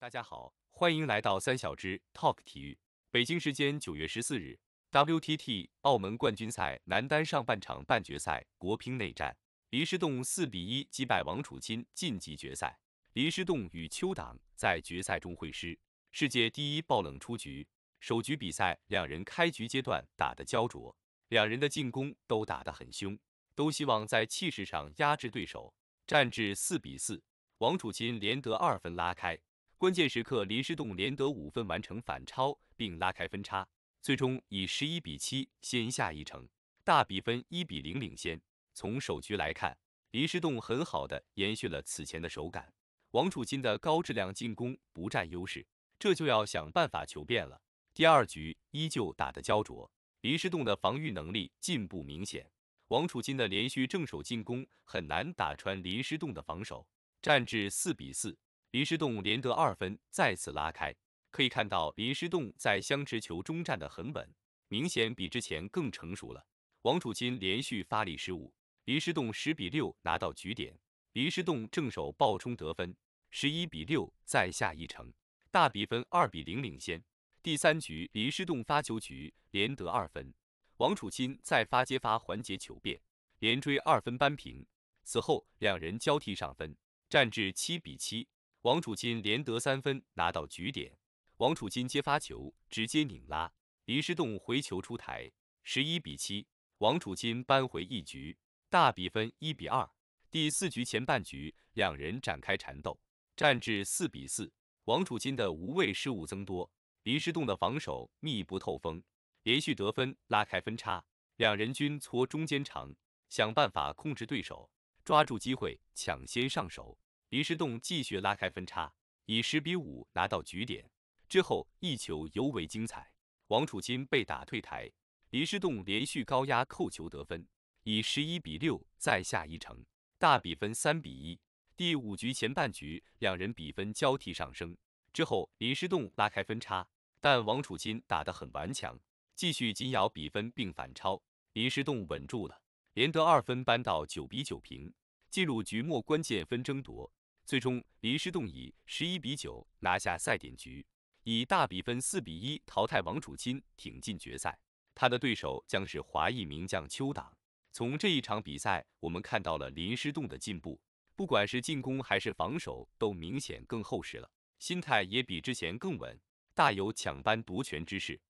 大家好，欢迎来到三小只 Talk 体育。北京时间九月十四日，WTT 澳门冠军赛男单上半场半决赛国乒内战，林诗栋四比一击败王楚钦晋级决赛。林诗栋与邱党在决赛中会师，世界第一爆冷出局。首局比赛两人开局阶段打得焦灼，两人的进攻都打得很凶，都希望在气势上压制对手。战至四比四，王楚钦连得二分拉开。关键时刻，林诗栋连得五分，完成反超，并拉开分差，最终以十一比七先下一城，大比分一比零领先。从首局来看，林诗栋很好的延续了此前的手感，王楚钦的高质量进攻不占优势，这就要想办法求变了。第二局依旧打得焦灼，林诗栋的防御能力进步明显，王楚钦的连续正手进攻很难打穿林诗栋的防守，战至四比四。林诗栋连得二分，再次拉开。可以看到林诗栋在相持球中站得很稳，明显比之前更成熟了。王楚钦连续发力失误，林诗栋十比六拿到局点。林诗栋正手爆冲得分，十一比六再下一城，大比分二比零领先。第三局林诗栋发球局连得二分，王楚钦在发接发环节求变，连追二分扳平。此后两人交替上分，战至七比七。王楚钦连得三分，拿到局点。王楚钦接发球，直接拧拉，林诗栋回球出台，十一比七，王楚钦扳回一局，大比分一比二。第四局前半局，两人展开缠斗，战至四比四。王楚钦的无谓失误增多，林诗栋的防守密不透风，连续得分拉开分差。两人均搓中间长，想办法控制对手，抓住机会抢先上手。林诗栋继续拉开分差，以十比五拿到局点。之后一球尤为精彩，王楚钦被打退台，林诗栋连续高压扣球得分，以十一比六再下一城，大比分三比一。第五局前半局两人比分交替上升，之后林诗栋拉开分差，但王楚钦打得很顽强，继续紧咬比分并反超。林诗栋稳住了，连得二分扳到九比九平，进入局末关键分争夺。最终，林诗栋以十一比九拿下赛点局，以大比分四比一淘汰王楚钦，挺进决赛。他的对手将是华裔名将邱党。从这一场比赛，我们看到了林诗栋的进步，不管是进攻还是防守，都明显更厚实了，心态也比之前更稳，大有抢班夺权之势。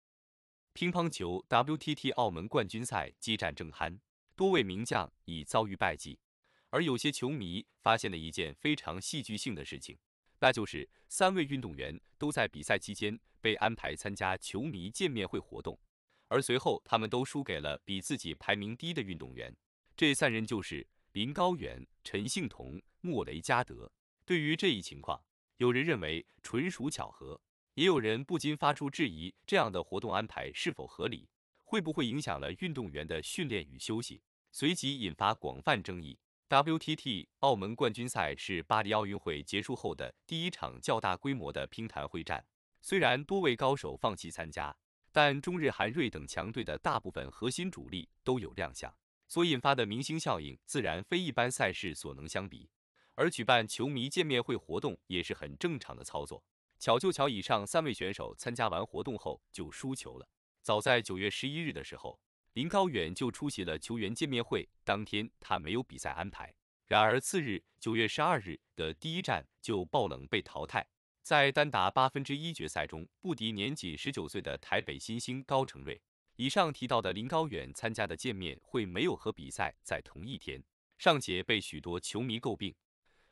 乒乓球 WTT 澳门冠军赛激战正酣，多位名将已遭遇败绩。而有些球迷发现了一件非常戏剧性的事情，那就是三位运动员都在比赛期间被安排参加球迷见面会活动，而随后他们都输给了比自己排名低的运动员。这三人就是林高远、陈幸同、莫雷加德。对于这一情况，有人认为纯属巧合，也有人不禁发出质疑：这样的活动安排是否合理？会不会影响了运动员的训练与休息？随即引发广泛争议。WTT 澳门冠军赛是巴黎奥运会结束后的第一场较大规模的乒坛会战。虽然多位高手放弃参加，但中日韩瑞等强队的大部分核心主力都有亮相，所引发的明星效应自然非一般赛事所能相比。而举办球迷见面会活动也是很正常的操作。巧就巧，以上三位选手参加完活动后就输球了。早在九月十一日的时候。林高远就出席了球员见面会，当天他没有比赛安排。然而次日九月十二日的第一站就爆冷被淘汰，在单打八分之一决赛中不敌年仅十九岁的台北新星高承瑞。以上提到的林高远参加的见面会没有和比赛在同一天，尚且被许多球迷诟病。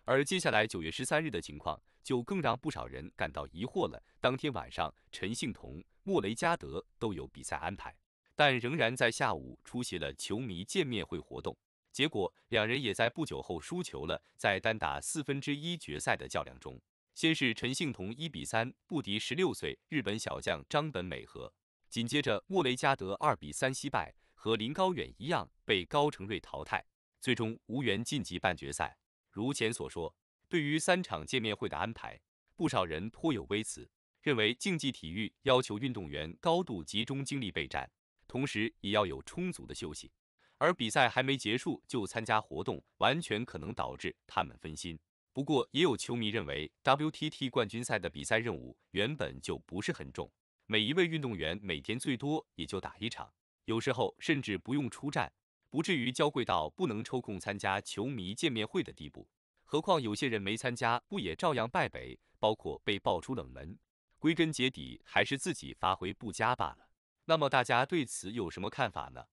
而接下来九月十三日的情况就更让不少人感到疑惑了。当天晚上，陈幸同、莫雷加德都有比赛安排。但仍然在下午出席了球迷见面会活动，结果两人也在不久后输球了，在单打四分之一决赛的较量中，先是陈幸同一比三不敌十六岁日本小将张本美和，紧接着莫雷加德二比三惜败，和林高远一样被高成睿淘汰，最终无缘晋级半决赛。如前所说，对于三场见面会的安排，不少人颇有微词，认为竞技体育要求运动员高度集中精力备战。同时也要有充足的休息，而比赛还没结束就参加活动，完全可能导致他们分心。不过，也有球迷认为，WTT 冠军赛的比赛任务原本就不是很重，每一位运动员每天最多也就打一场，有时候甚至不用出战，不至于娇贵到不能抽空参加球迷见面会的地步。何况有些人没参加，不也照样败北，包括被爆出冷门，归根结底还是自己发挥不佳罢了。那么大家对此有什么看法呢？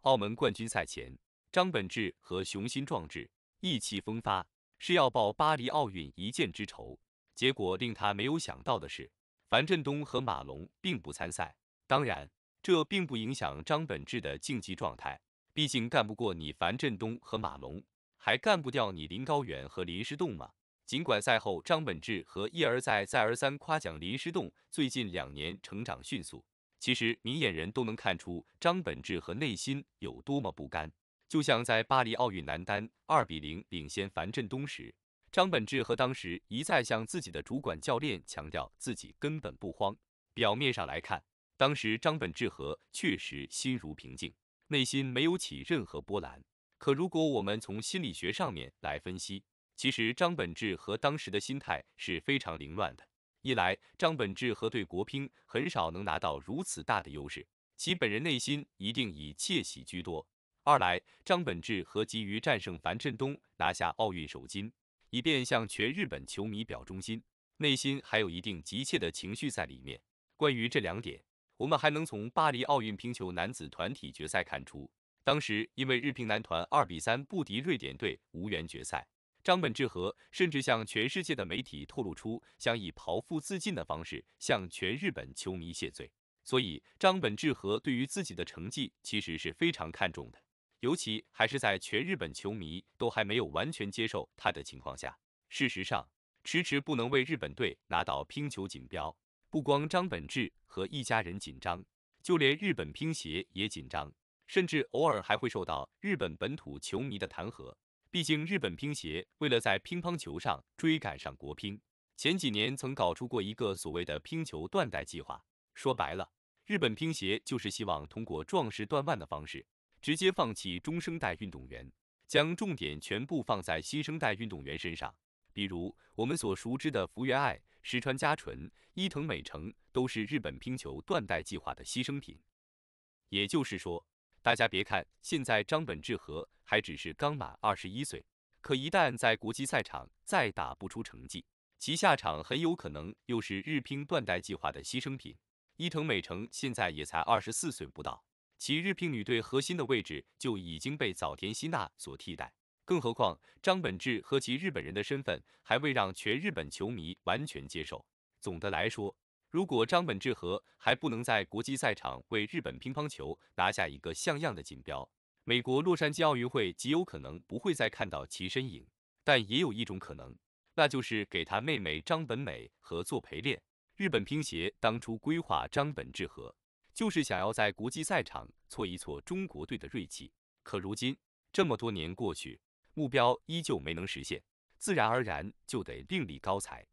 澳门冠军赛前，张本智和雄心壮志，意气风发，是要报巴黎奥运一箭之仇。结果令他没有想到的是，樊振东和马龙并不参赛。当然，这并不影响张本智的竞技状态，毕竟干不过你樊振东和马龙，还干不掉你林高远和林诗栋吗？尽管赛后，张本智和一而再再而三夸奖林诗栋最近两年成长迅速。其实，明眼人都能看出张本智和内心有多么不甘。就像在巴黎奥运男单二比零领先樊振东时，张本智和当时一再向自己的主管教练强调自己根本不慌。表面上来看，当时张本智和确实心如平静，内心没有起任何波澜。可如果我们从心理学上面来分析，其实张本智和当时的心态是非常凌乱的。一来，张本智和对国乒很少能拿到如此大的优势，其本人内心一定以窃喜居多；二来，张本智和急于战胜樊振东，拿下奥运首金，以便向全日本球迷表忠心，内心还有一定急切的情绪在里面。关于这两点，我们还能从巴黎奥运乒乓球男子团体决赛看出，当时因为日乒男团二比三不敌瑞典队，无缘决赛。张本智和甚至向全世界的媒体透露出想以剖腹自尽的方式向全日本球迷谢罪。所以，张本智和对于自己的成绩其实是非常看重的，尤其还是在全日本球迷都还没有完全接受他的情况下。事实上，迟迟不能为日本队拿到乒球锦标，不光张本智和一家人紧张，就连日本乒协也紧张，甚至偶尔还会受到日本本土球迷的弹劾。毕竟，日本乒协为了在乒乓球上追赶上国乒，前几年曾搞出过一个所谓的“乒球断代”计划。说白了，日本乒协就是希望通过壮士断腕的方式，直接放弃中生代运动员，将重点全部放在新生代运动员身上。比如我们所熟知的福原爱、石川佳纯、伊藤美诚，都是日本乒球断代计划的牺牲品。也就是说，大家别看现在张本智和还只是刚满二十一岁，可一旦在国际赛场再打不出成绩，其下场很有可能又是日乒断代计划的牺牲品。伊藤美诚现在也才二十四岁不到，其日乒女队核心的位置就已经被早田希娜所替代。更何况张本智和其日本人的身份还未让全日本球迷完全接受。总的来说。如果张本智和还不能在国际赛场为日本乒乓球拿下一个像样的锦标，美国洛杉矶奥运会极有可能不会再看到其身影。但也有一种可能，那就是给他妹妹张本美和做陪练。日本乒协当初规划张本智和，就是想要在国际赛场挫一挫中国队的锐气。可如今这么多年过去，目标依旧没能实现，自然而然就得另立高才。